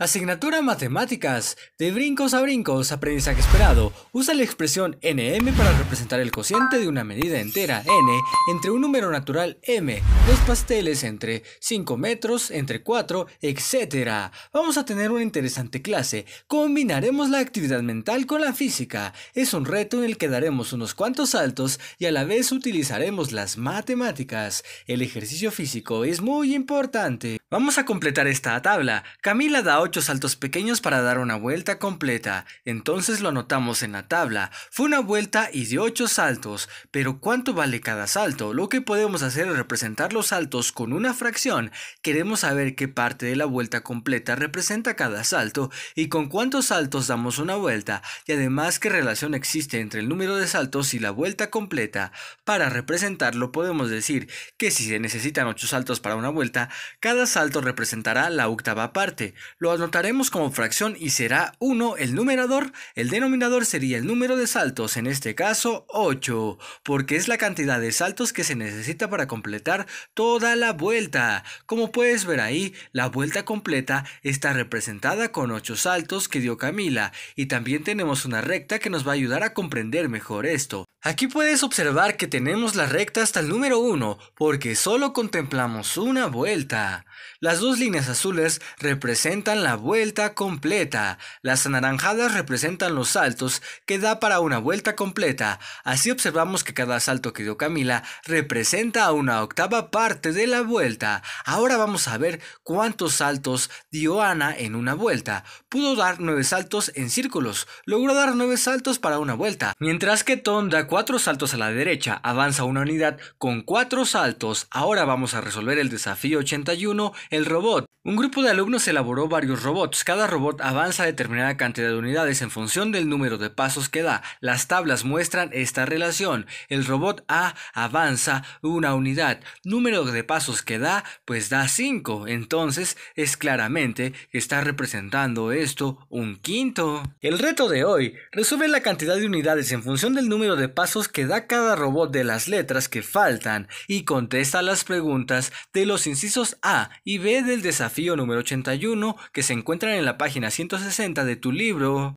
Asignatura Matemáticas. De brincos a brincos, aprendizaje esperado. Usa la expresión nm para representar el cociente de una medida entera n entre un número natural m, dos pasteles entre 5 metros, entre 4, etc. Vamos a tener una interesante clase. Combinaremos la actividad mental con la física. Es un reto en el que daremos unos cuantos saltos y a la vez utilizaremos las matemáticas. El ejercicio físico es muy importante. Vamos a completar esta tabla. Camila da 8 saltos pequeños para dar una vuelta completa. Entonces lo anotamos en la tabla. Fue una vuelta y de 8 saltos. Pero ¿cuánto vale cada salto? Lo que podemos hacer es representar los saltos con una fracción. Queremos saber qué parte de la vuelta completa representa cada salto y con cuántos saltos damos una vuelta. Y además qué relación existe entre el número de saltos y la vuelta completa. Para representarlo podemos decir que si se necesitan 8 saltos para una vuelta, cada salto representará la octava parte. Lo anotaremos como fracción y será 1 el numerador, el denominador sería el número de saltos, en este caso 8, porque es la cantidad de saltos que se necesita para completar toda la vuelta. Como puedes ver ahí, la vuelta completa está representada con 8 saltos que dio Camila y también tenemos una recta que nos va a ayudar a comprender mejor esto. Aquí puedes observar que tenemos la recta hasta el número 1 porque solo contemplamos una vuelta. Las dos líneas azules representan la vuelta completa, las anaranjadas representan los saltos que da para una vuelta completa, así observamos que cada salto que dio Camila representa una octava parte de la vuelta. Ahora vamos a ver cuántos saltos dio Ana en una vuelta. Pudo dar 9 saltos en círculos, logró dar 9 saltos para una vuelta, mientras que Tonda cuatro saltos a la derecha, avanza una unidad con cuatro saltos. Ahora vamos a resolver el desafío 81, el robot. Un grupo de alumnos elaboró varios robots. Cada robot avanza determinada cantidad de unidades en función del número de pasos que da. Las tablas muestran esta relación. El robot A avanza una unidad. Número de pasos que da, pues da 5. Entonces es claramente que está representando esto un quinto. El reto de hoy resuelve la cantidad de unidades en función del número de pasos pasos que da cada robot de las letras que faltan y contesta las preguntas de los incisos A y B del desafío número 81 que se encuentran en la página 160 de tu libro.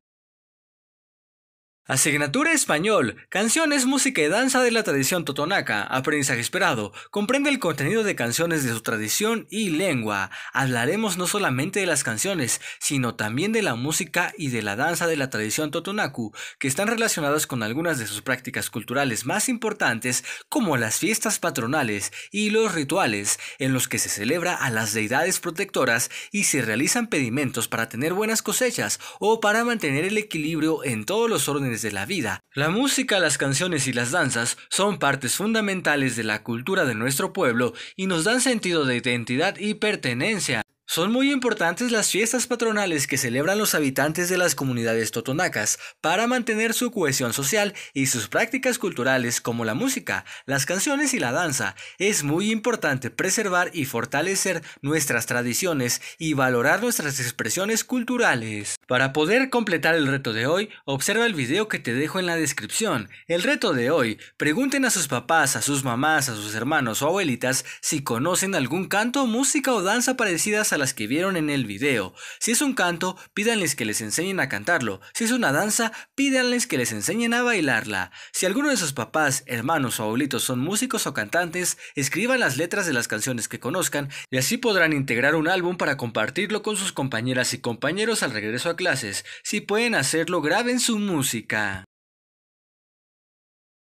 Asignatura Español, Canciones, Música y Danza de la Tradición Totonaca, Aprendizaje Esperado, comprende el contenido de canciones de su tradición y lengua. Hablaremos no solamente de las canciones, sino también de la música y de la danza de la tradición totonacu, que están relacionadas con algunas de sus prácticas culturales más importantes, como las fiestas patronales y los rituales, en los que se celebra a las deidades protectoras y se realizan pedimentos para tener buenas cosechas o para mantener el equilibrio en todos los órdenes de la vida. La música, las canciones y las danzas son partes fundamentales de la cultura de nuestro pueblo y nos dan sentido de identidad y pertenencia. Son muy importantes las fiestas patronales que celebran los habitantes de las comunidades totonacas para mantener su cohesión social y sus prácticas culturales como la música, las canciones y la danza. Es muy importante preservar y fortalecer nuestras tradiciones y valorar nuestras expresiones culturales. Para poder completar el reto de hoy, observa el video que te dejo en la descripción. El reto de hoy, pregunten a sus papás, a sus mamás, a sus hermanos o abuelitas si conocen algún canto, música o danza parecidas a las que vieron en el video. Si es un canto, pídanles que les enseñen a cantarlo. Si es una danza, pídanles que les enseñen a bailarla. Si alguno de sus papás, hermanos o abuelitos son músicos o cantantes, escriban las letras de las canciones que conozcan y así podrán integrar un álbum para compartirlo con sus compañeras y compañeros al regreso a clases. Si pueden hacerlo, graben su música.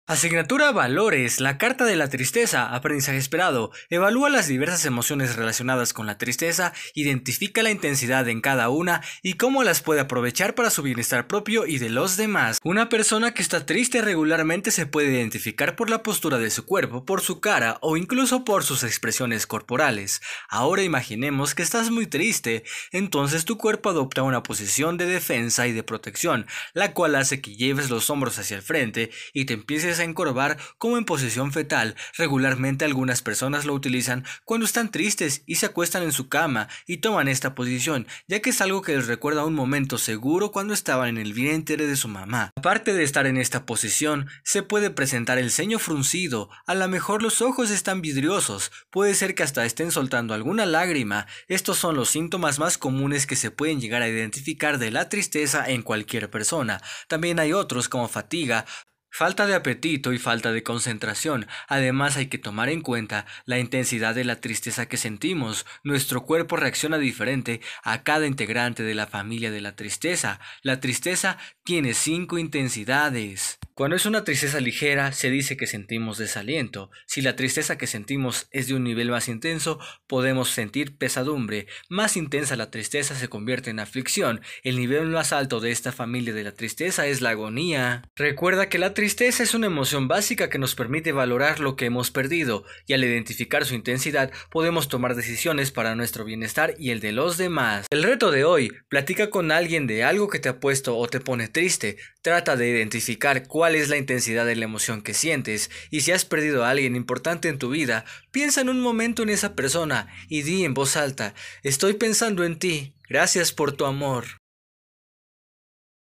Asignatura Valores, la carta de la tristeza, aprendizaje esperado, evalúa las diversas emociones relacionadas con la tristeza, identifica la intensidad en cada una y cómo las puede aprovechar para su bienestar propio y de los demás. Una persona que está triste regularmente se puede identificar por la postura de su cuerpo, por su cara o incluso por sus expresiones corporales. Ahora imaginemos que estás muy triste, entonces tu cuerpo adopta una posición de defensa y de protección, la cual hace que lleves los hombros hacia el frente y te empieces a encorvar como en posición fetal. Regularmente algunas personas lo utilizan cuando están tristes y se acuestan en su cama y toman esta posición, ya que es algo que les recuerda un momento seguro cuando estaban en el vientre de su mamá. Aparte de estar en esta posición, se puede presentar el ceño fruncido, a lo mejor los ojos están vidriosos, puede ser que hasta estén soltando alguna lágrima. Estos son los síntomas más comunes que se pueden llegar a identificar de la tristeza en cualquier persona. También hay otros como fatiga, Falta de apetito y falta de concentración. Además hay que tomar en cuenta la intensidad de la tristeza que sentimos. Nuestro cuerpo reacciona diferente a cada integrante de la familia de la tristeza. La tristeza tiene cinco intensidades. Cuando es una tristeza ligera, se dice que sentimos desaliento. Si la tristeza que sentimos es de un nivel más intenso, podemos sentir pesadumbre. Más intensa la tristeza se convierte en aflicción. El nivel más alto de esta familia de la tristeza es la agonía. Recuerda que la tristeza es una emoción básica que nos permite valorar lo que hemos perdido, y al identificar su intensidad podemos tomar decisiones para nuestro bienestar y el de los demás. El reto de hoy, platica con alguien de algo que te ha puesto o te pone triste. Trata de identificar cuál cuál es la intensidad de la emoción que sientes y si has perdido a alguien importante en tu vida, piensa en un momento en esa persona y di en voz alta, estoy pensando en ti, gracias por tu amor.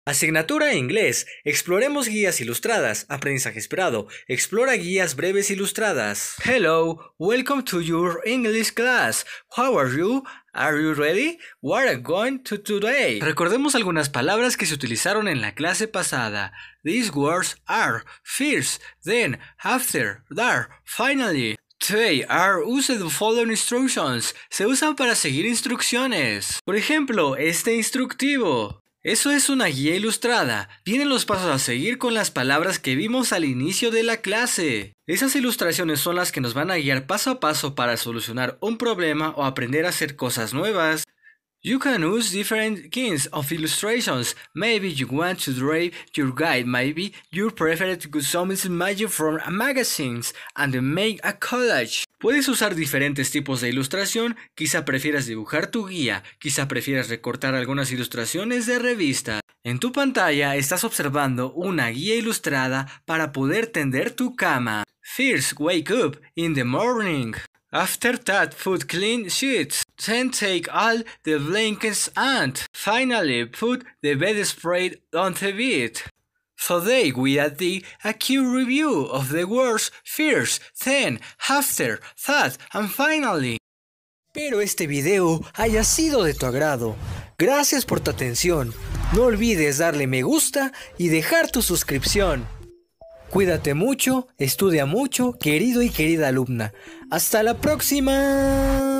Asignatura Inglés. Exploremos guías ilustradas. Aprendizaje esperado. Explora guías breves ilustradas. Hello, welcome to your English class. How are you? Are you ready? What are going to today? Recordemos algunas palabras que se utilizaron en la clase pasada. These words are first, then, after, there, finally. Today are used to follow instructions. Se usan para seguir instrucciones. Por ejemplo, este instructivo. Eso es una guía ilustrada. Tienen los pasos a seguir con las palabras que vimos al inicio de la clase. Esas ilustraciones son las que nos van a guiar paso a paso para solucionar un problema o aprender a hacer cosas nuevas. You can use different kinds of illustrations. Maybe you want to draw your guide, maybe your magic from magazines and make a collage. Puedes usar diferentes tipos de ilustración, quizá prefieras dibujar tu guía, quizá prefieras recortar algunas ilustraciones de revista. En tu pantalla estás observando una guía ilustrada para poder tender tu cama. First, wake up in the morning. After that, food clean sheets. Then take all the blankets and finally put the bedspread on the bed. Today we will a the review of the words first, then, after, that, and finally. Espero este video haya sido de tu agrado. Gracias por tu atención. No olvides darle me gusta y dejar tu suscripción. Cuídate mucho, estudia mucho, querido y querida alumna. Hasta la próxima.